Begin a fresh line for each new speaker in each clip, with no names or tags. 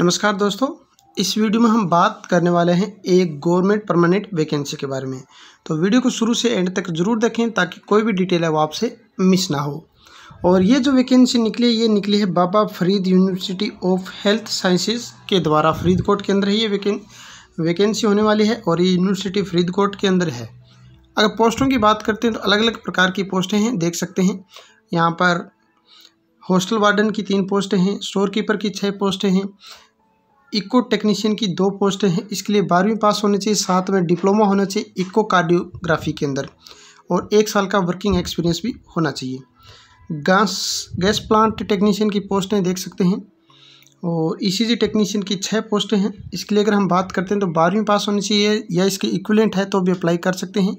नमस्कार दोस्तों इस वीडियो में हम बात करने वाले हैं एक गवर्नमेंट परमानेंट वैकेंसी के बारे में तो वीडियो को शुरू से एंड तक जरूर देखें ताकि कोई भी डिटेल है वो आपसे मिस ना हो और ये जो वैकेंसी निकली है ये निकली है Baba Farid university of health sciences के द्वारा फरीदकोट के अंदर है ये वैकेंसी होने वाली है और ये यूनिवर्सिटी फरीदकोट के अंदर है अगर पोस्टों की बात करते हैं तो अलग अलग प्रकार की पोस्टें हैं देख सकते हैं यहाँ पर हॉस्टल वार्डन की तीन पोस्टें हैं स्टोर कीपर की छः पोस्टें हैं इको टेक्नीशियन की दो पोस्ट हैं इसके लिए बारहवीं पास होने चाहिए साथ में डिप्लोमा होना चाहिए इको कार्डियोग्राफी के अंदर और एक साल का वर्किंग एक्सपीरियंस भी होना चाहिए गैस गैस प्लांट टेक्नीशियन की पोस्टें देख सकते हैं और ई e टेक्नीशियन की छः पोस्टें हैं इसके लिए अगर हम बात करते हैं तो बारहवीं पास होनी चाहिए या इसके इक्वलेंट है तो भी अप्लाई कर सकते हैं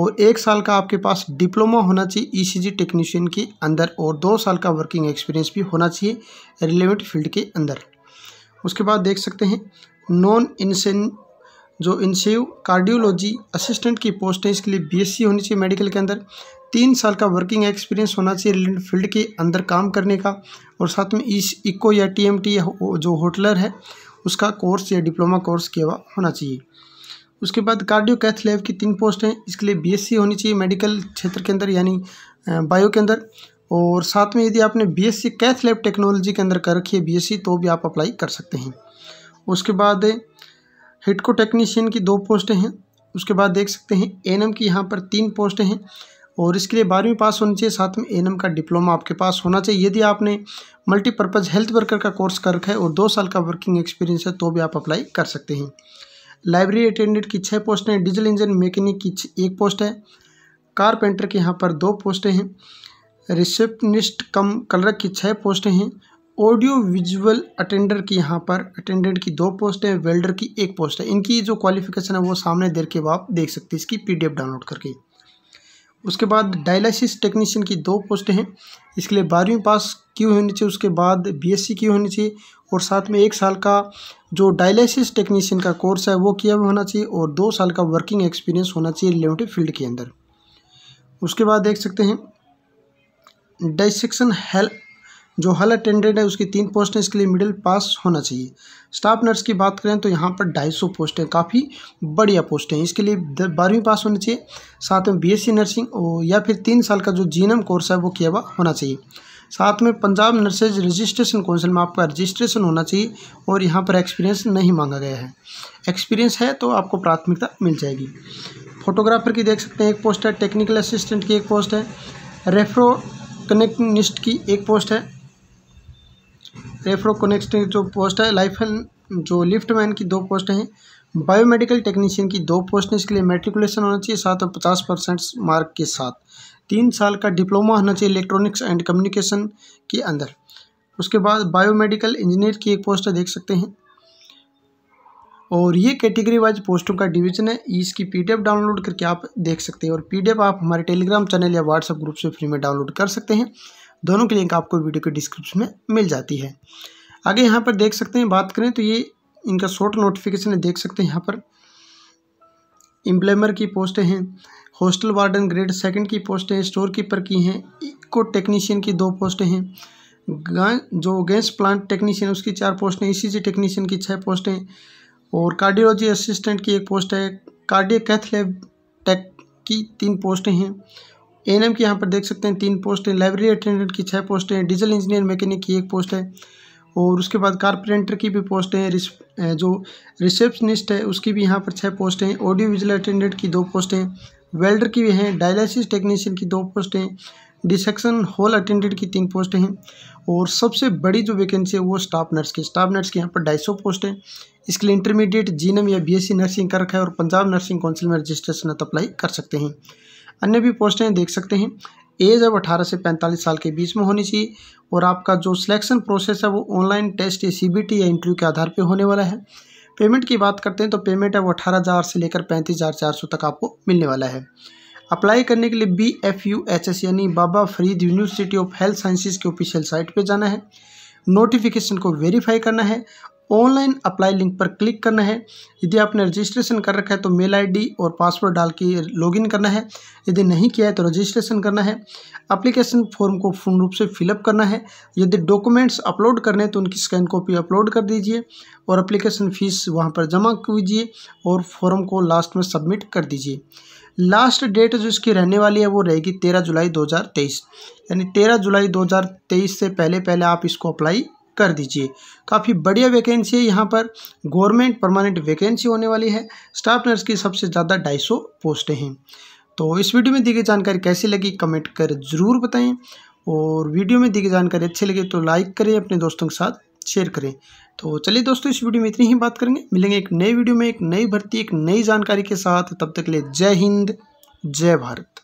और एक साल का आपके पास डिप्लोमा होना चाहिए ई e टेक्नीशियन के अंदर और दो साल का वर्किंग एक्सपीरियंस भी होना चाहिए रिलेवेंट फील्ड के अंदर उसके बाद देख सकते हैं नॉन इंसेन जो इंसेव कार्डियोलॉजी असिस्टेंट की पोस्ट है इसके लिए बीएससी होनी चाहिए मेडिकल के अंदर तीन साल का वर्किंग एक्सपीरियंस होना चाहिए रिलेटेड फील्ड के अंदर काम करने का और साथ में इस इको या टीएमटी या जो होटलर है उसका कोर्स या डिप्लोमा कोर्स किया होना चाहिए उसके बाद कार्डियो कैथ लैब की तीन पोस्ट हैं इसके लिए बी होनी चाहिए मेडिकल क्षेत्र के अंदर यानी बायो के अंदर और साथ में यदि आपने बीएससी कैथ लैब टेक्नोलॉजी के अंदर कर रखी है बीएससी तो भी आप अप्लाई कर सकते हैं उसके बाद हिटको टेक्नीशियन की दो पोस्टें हैं उसके बाद देख सकते हैं एनएम की यहाँ पर तीन पोस्टें हैं और इसके लिए बारहवीं पास होनी चाहिए साथ में एनएम का डिप्लोमा आपके पास होना चाहिए यदि आपने मल्टीपर्पज़ हेल्थ वर्कर का कोर्स कर रखा है और दो साल का वर्किंग एक्सपीरियंस है तो भी आप अप्लाई कर सकते हैं लाइब्रेरी अटेंडेंट की छः पोस्टें हैं डीजल इंजन मैकेनिक की एक पोस्ट है कारपेंटर की यहाँ पर दो पोस्टें हैं रिसेप्शनिस्ट कम कलर की छः पोस्टें हैं ऑडियो विजुअल अटेंडर की यहाँ पर अटेंडेंट की दो पोस्ट है वेल्डर की एक पोस्ट है इनकी जो क्वालिफिकेशन है वो सामने देर के आप देख सकते हैं इसकी पीडीएफ डाउनलोड करके उसके बाद डायलिसिस टेक्नीशियन की दो पोस्ट हैं इसके लिए बारहवीं पास की होनी चाहिए उसके बाद बीएससी की होनी चाहिए और साथ में एक साल का जो डायलिसिस टेक्नीशियन का कोर्स है वो किया हुआ होना चाहिए और दो साल का वर्किंग एक्सपीरियंस होना चाहिए रिलेटिव फील्ड के अंदर उसके बाद देख सकते हैं डाइसेक्शन हेल जो हल अटेंडेंट है उसकी तीन पोस्ट इसके लिए मिडिल पास होना चाहिए स्टाफ नर्स की बात करें तो यहाँ पर ढाई सौ पोस्ट हैं काफ़ी बढ़िया पोस्ट हैं इसके लिए बारहवीं पास होनी चाहिए साथ में बीएससी नर्सिंग और या फिर तीन साल का जो जीनम कोर्स है वो किया हुआ होना चाहिए साथ में पंजाब नर्सेज रजिस्ट्रेशन काउंसिल में आपका रजिस्ट्रेशन होना चाहिए और यहाँ पर एक्सपीरियंस नहीं मांगा गया है एक्सपीरियंस है तो आपको प्राथमिकता मिल जाएगी फोटोग्राफर की देख सकते हैं एक पोस्ट है टेक्निकल असिस्टेंट की एक पोस्ट है रेफ्रो कनेक्ट निस्ट की एक पोस्ट है रेफ्रो कनेक्ट जो पोस्ट है लाइफ जो लिफ्ट मैन की दो पोस्ट हैं बायोमेडिकल टेक्नीशियन की दो पोस्ट हैं इसके लिए मेट्रिकुलेशन होना चाहिए साथ और पचास परसेंट मार्क के साथ तीन साल का डिप्लोमा होना चाहिए इलेक्ट्रॉनिक्स एंड कम्युनिकेशन के अंदर उसके बाद बायोमेडिकल इंजीनियर की एक पोस्ट है देख सकते हैं और ये कैटेगरी वाइज पोस्टों का डिवीजन है इसकी पीडीएफ डाउनलोड करके आप देख सकते हैं और पीडीएफ आप हमारे टेलीग्राम चैनल या व्हाट्सएप ग्रुप से फ्री में डाउनलोड कर सकते हैं दोनों की लिंक आपको वीडियो के डिस्क्रिप्शन में मिल जाती है आगे यहाँ पर देख सकते हैं बात करें तो ये इनका शॉर्ट नोटिफिकेशन है देख सकते हैं यहाँ पर एम्प्लॉयर की पोस्टें हैं हॉस्टल वार्डन ग्रेड सेकंड की पोस्टें स्टोर कीपर की हैं इको टेक्नीशियन की दो पोस्टें हैं जो गैस प्लांट टेक्नीशियन उसकी चार पोस्टें ई टेक्नीशियन की छः पोस्टें और कार्डियोलॉजी असिस्टेंट की एक पोस्ट है कार्डियक कैथ लैब टेक की तीन पोस्टें हैं एन की यहाँ पर देख सकते हैं तीन पोस्ट हैं लाइब्रेरी अटेंडेंट की छः पोस्टें हैं डीजल इंजीनियर मैकेनिक की एक पोस्ट है और उसके बाद कारपेंटर की भी पोस्ट हैं जो रिसेप्शनिस्ट है उसकी भी यहाँ पर छः पोस्ट हैं ऑडियो विजुअल अटेंडेंट की दो पोस्ट हैं वेल्डर की भी हैं डायलिसिस टेक्नीशियन की दो पोस्ट हैं डिसेक्शन हॉल अटेंडेंट की तीन पोस्ट हैं और सबसे बड़ी जो वैकेंसी है वो स्टाफ नर्स की स्टाफ नर्स की यहाँ पर ढाई सौ पोस्ट है इसके लिए इंटरमीडिएट जीनम या बीएससी नर्सिंग कर रखा है और पंजाब नर्सिंग काउंसिल में रजिस्ट्रेशन अप्लाई कर सकते हैं अन्य भी पोस्टें देख सकते हैं एज अब 18 से 45 साल के बीच में होनी चाहिए और आपका जो सिलेक्शन प्रोसेस है वो ऑनलाइन टेस्ट या सी या इंटरव्यू के आधार पर होने वाला है पेमेंट की बात करते हैं तो पेमेंट है वो अठारह हज़ार से लेकर पैंतीस हज़ार चार सौ तक आपको मिलने वाला है अप्लाई करने के लिए B F U H S यानी Baba Farid university of health sciences के ऑफिशियल साइट पर जाना है नोटिफिकेशन को वेरीफाई करना है ऑनलाइन अप्लाई लिंक पर क्लिक करना है यदि आपने रजिस्ट्रेशन कर रखा है तो मेल आईडी और पासवर्ड डाल के लॉगिन करना है यदि नहीं किया है तो रजिस्ट्रेशन करना है अप्लीकेशन फॉर्म को पूर्ण रूप से फिलअप करना है यदि डॉक्यूमेंट्स अपलोड करने हैं तो उनकी स्कैन कॉपी अपलोड कर दीजिए और अप्लीकेशन फ़ीस वहाँ पर जमा कीजिए और फॉर्म को लास्ट में सबमिट कर दीजिए लास्ट डेट जो इसकी रहने वाली है वो रहेगी तेरह जुलाई 2023 यानी तेरह जुलाई 2023 से पहले पहले आप इसको अप्लाई कर दीजिए काफ़ी बढ़िया वैकेंसी है यहाँ पर गवर्नमेंट परमानेंट वैकेंसी होने वाली है स्टाफ नर्स की सबसे ज़्यादा ढाई सौ पोस्टें हैं तो इस वीडियो में दी गई जानकारी कैसी लगी कमेंट कर ज़रूर बताएं और वीडियो में दी गई जानकारी अच्छी लगी तो लाइक करें अपने दोस्तों के साथ शेयर करें तो चलिए दोस्तों इस वीडियो में इतनी ही बात करेंगे मिलेंगे एक नई वीडियो में एक नई भर्ती एक नई जानकारी के साथ तब तक के लिए जय हिंद जय भारत